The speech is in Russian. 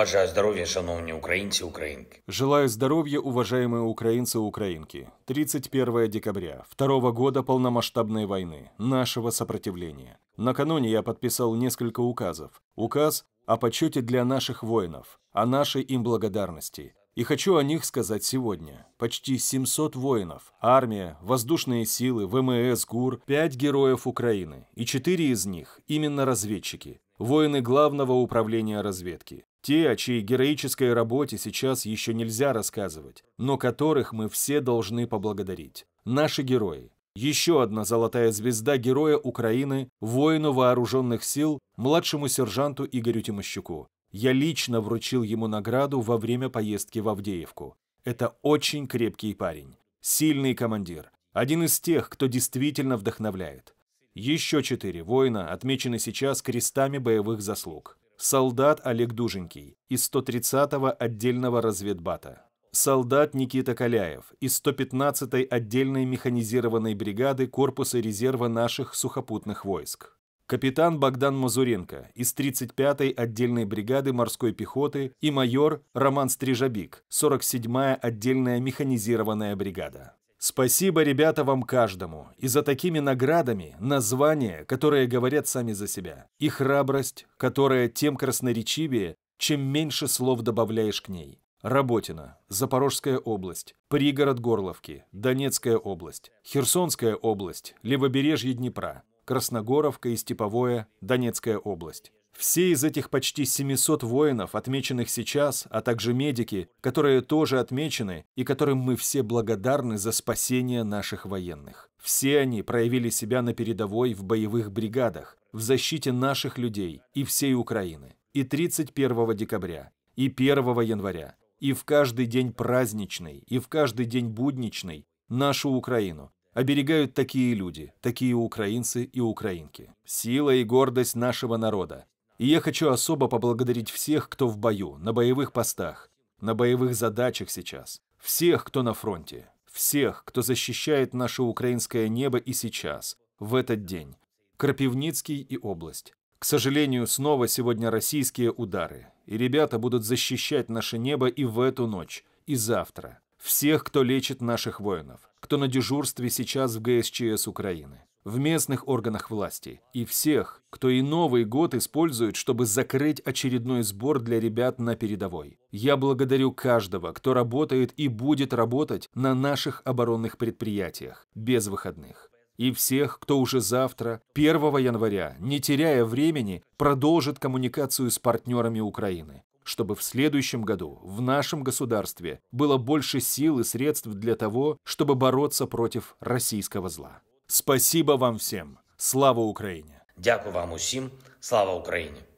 Бажаю здоровья, шановні украинцы и украинки. Желаю здоровья, уважаемые украинцы украинки. 31 декабря, второго года полномасштабной войны, нашего сопротивления. Накануне я подписал несколько указов. Указ о почете для наших воинов, о нашей им благодарности. И хочу о них сказать сегодня. Почти 700 воинов, армия, воздушные силы, ВМС, ГУР, 5 героев Украины. И 4 из них – именно разведчики, воины Главного управления разведки. Те, о чьей героической работе сейчас еще нельзя рассказывать, но которых мы все должны поблагодарить. Наши герои. Еще одна золотая звезда героя Украины, воину вооруженных сил, младшему сержанту Игорю Тимощуку. Я лично вручил ему награду во время поездки в Авдеевку. Это очень крепкий парень, сильный командир, один из тех, кто действительно вдохновляет. Еще четыре воина отмечены сейчас крестами боевых заслуг солдат Олег Дуженький из 130-го отдельного разведбата, солдат Никита Каляев из 115-й отдельной механизированной бригады Корпуса резерва наших сухопутных войск, капитан Богдан Мазуренко из 35-й отдельной бригады морской пехоты и майор Роман Стрижабик, 47-я отдельная механизированная бригада. Спасибо, ребята, вам каждому. И за такими наградами названия, которые говорят сами за себя, и храбрость, которая тем красноречивее, чем меньше слов добавляешь к ней. Работина, Запорожская область, пригород Горловки, Донецкая область, Херсонская область, левобережье Днепра, Красногоровка и Степовое, Донецкая область. Все из этих почти 700 воинов, отмеченных сейчас, а также медики, которые тоже отмечены и которым мы все благодарны за спасение наших военных. Все они проявили себя на передовой в боевых бригадах, в защите наших людей и всей Украины. И 31 декабря, и 1 января, и в каждый день праздничный, и в каждый день будничный нашу Украину, оберегают такие люди, такие украинцы и украинки. Сила и гордость нашего народа, и я хочу особо поблагодарить всех, кто в бою, на боевых постах, на боевых задачах сейчас, всех, кто на фронте, всех, кто защищает наше украинское небо и сейчас, в этот день. Крапивницкий и область. К сожалению, снова сегодня российские удары, и ребята будут защищать наше небо и в эту ночь, и завтра. Всех, кто лечит наших воинов, кто на дежурстве сейчас в ГСЧС Украины в местных органах власти и всех, кто и Новый год использует, чтобы закрыть очередной сбор для ребят на передовой. Я благодарю каждого, кто работает и будет работать на наших оборонных предприятиях, без выходных. И всех, кто уже завтра, 1 января, не теряя времени, продолжит коммуникацию с партнерами Украины чтобы в следующем году в нашем государстве было больше сил и средств для того, чтобы бороться против российского зла. Спасибо вам всем. Слава Украине. Дякую вам усім. Слава Україні!